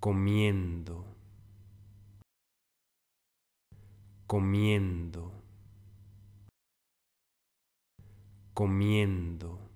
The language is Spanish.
comiendo, comiendo, comiendo.